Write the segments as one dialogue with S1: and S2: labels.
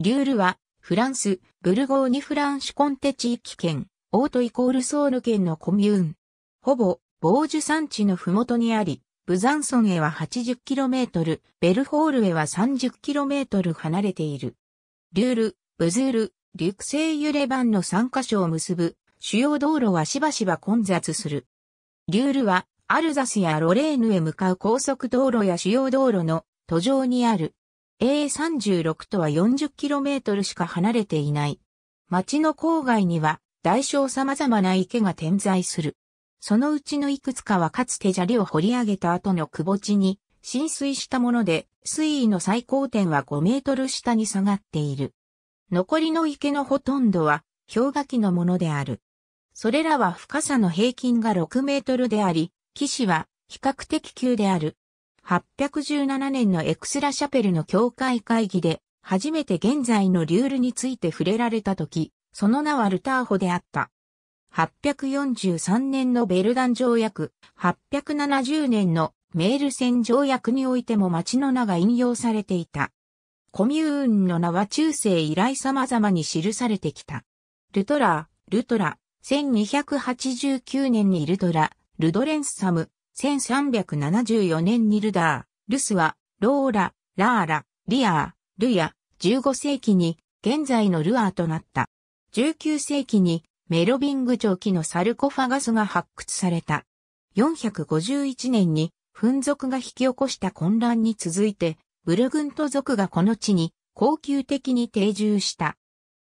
S1: リュールは、フランス、ブルゴーニュ・フランシュコンテ地域圏、オートイコールソール県のコミューン。ほぼ、ボージュ山地のふもとにあり、ブザンソンへは 80km、ベルホールへは 30km 離れている。リュール、ブズール、リュクセイユレバンの3カ所を結ぶ、主要道路はしばしば混雑する。リュールは、アルザスやロレーヌへ向かう高速道路や主要道路の途上にある A36 とは 40km しか離れていない。町の郊外には大小様々な池が点在する。そのうちのいくつかはかつて砂利を掘り上げた後の窪地に浸水したもので、水位の最高点は5メートル下に下がっている。残りの池のほとんどは氷河期のものである。それらは深さの平均が6メートルであり、岸は比較的急である。8 1 7年のエクスラシャペルの教会会議で、初めて現在のリュールについて触れられた時、その名はルターホであった。843年のベルダン条約、870年のメール戦条約においても町の名が引用されていた。コミューンの名は中世以来様々に記されてきた。ルトラー、ルトラ、1289年にルトラ、ルドレンサム、1374年にルダー、ルスは、ローラ、ラーラ、リアー、ルヤ、15世紀に、現在のルアーとなった。19世紀に、メロビング長期のサルコファガスが発掘された。451年に、粉族が引き起こした混乱に続いて、ブルグント族がこの地に、恒久的に定住した。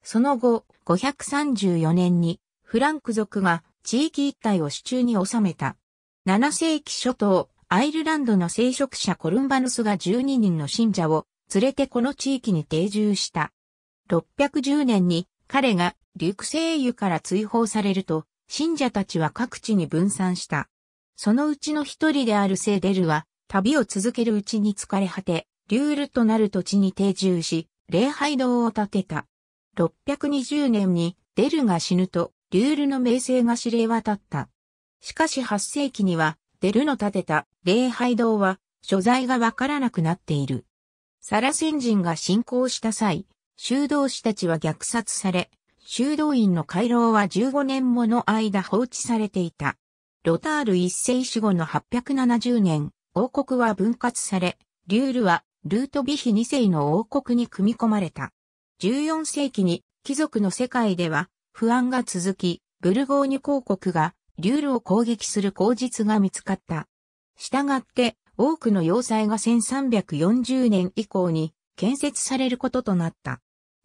S1: その後、534年に、フランク族が地域一帯を手中に収めた。7世紀初頭、アイルランドの聖職者コルンバヌスが12人の信者を連れてこの地域に定住した。610年に彼が陸生油から追放されると、信者たちは各地に分散した。そのうちの一人であるセーデルは、旅を続けるうちに疲れ果て、リュールとなる土地に定住し、礼拝堂を建てた。620年にデルが死ぬと、リュールの名声が知れ渡った。しかし8世紀には、デルの建てた礼拝堂は、所在がわからなくなっている。サラセン人が侵攻した際、修道士たちは虐殺され、修道院の回廊は15年もの間放置されていた。ロタール一世死後の870年、王国は分割され、リュールはルートビヒ二世の王国に組み込まれた。14世紀に貴族の世界では不安が続き、ブルゴーニュ公国がールを攻撃する口実が見つかった。従って、多くの要塞が1340年以降に建設されることとなった。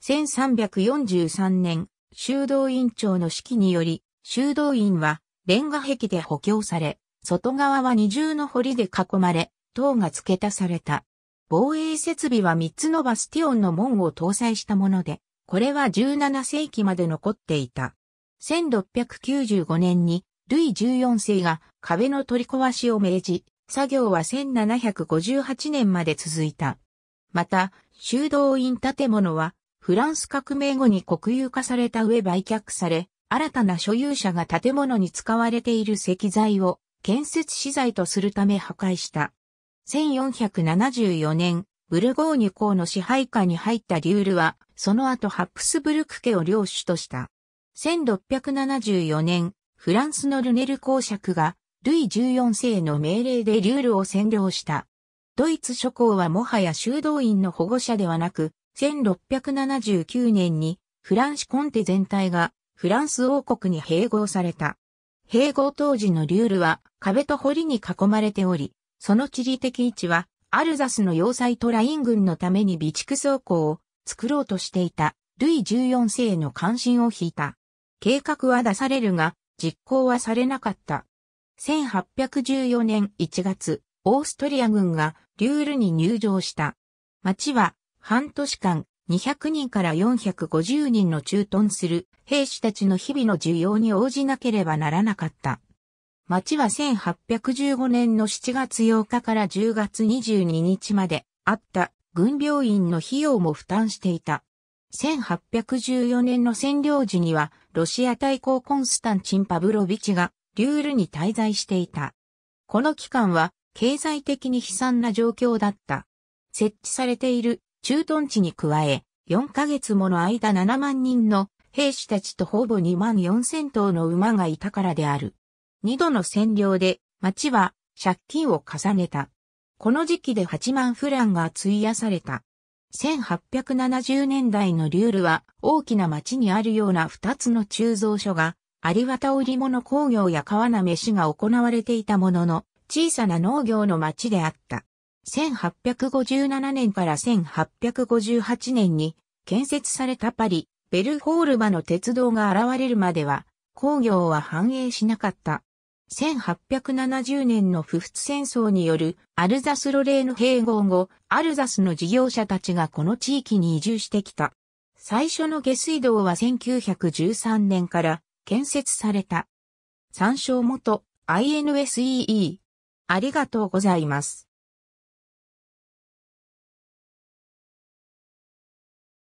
S1: 1343年、修道院長の指揮により、修道院はレンガ壁で補強され、外側は二重の堀で囲まれ、塔が付け足された。防衛設備は三つのバスティオンの門を搭載したもので、これは17世紀まで残っていた。1695年にルイ14世が壁の取り壊しを命じ、作業は1758年まで続いた。また、修道院建物は、フランス革命後に国有化された上売却され、新たな所有者が建物に使われている石材を建設資材とするため破壊した。1474年、ブルゴーニュ公の支配下に入ったリュールは、その後ハプスブルク家を領主とした。1674年、フランスのルネル公爵が、ルイ14世の命令でリュールを占領した。ドイツ諸侯はもはや修道院の保護者ではなく、1679年にフランシコンテ全体がフランス王国に併合された。併合当時のリュールは壁と堀に囲まれており、その地理的位置はアルザスの要塞トライン軍のために備蓄倉庫を作ろうとしていたルイ14世の関心を引いた。計画は出されるが、実行はされなかった。1814年1月、オーストリア軍がリュールに入城した。町は半年間200人から450人の駐屯する兵士たちの日々の需要に応じなければならなかった。町は1815年の7月8日から10月22日まであった軍病院の費用も負担していた。1814年の占領時にはロシア大公コンスタンチン・パブロビチがリュールに滞在していた。この期間は経済的に悲惨な状況だった。設置されている駐屯地に加え、4ヶ月もの間7万人の兵士たちとほぼ2万4千頭の馬がいたからである。2度の占領で町は借金を重ねた。この時期で8万フランが費やされた。1870年代のリュールは大きな町にあるような二つの鋳造所が有綿織物工業や川名飯が行われていたものの小さな農業の町であった。1857年から1858年に建設されたパリ、ベルホールバの鉄道が現れるまでは工業は繁栄しなかった。1870年の不仏戦争によるアルザスロレーヌ併合後、アルザスの事業者たちがこの地域に移住してきた。最初の下水道は1913年から建設された。参照元 INSEE。ありがとうございます。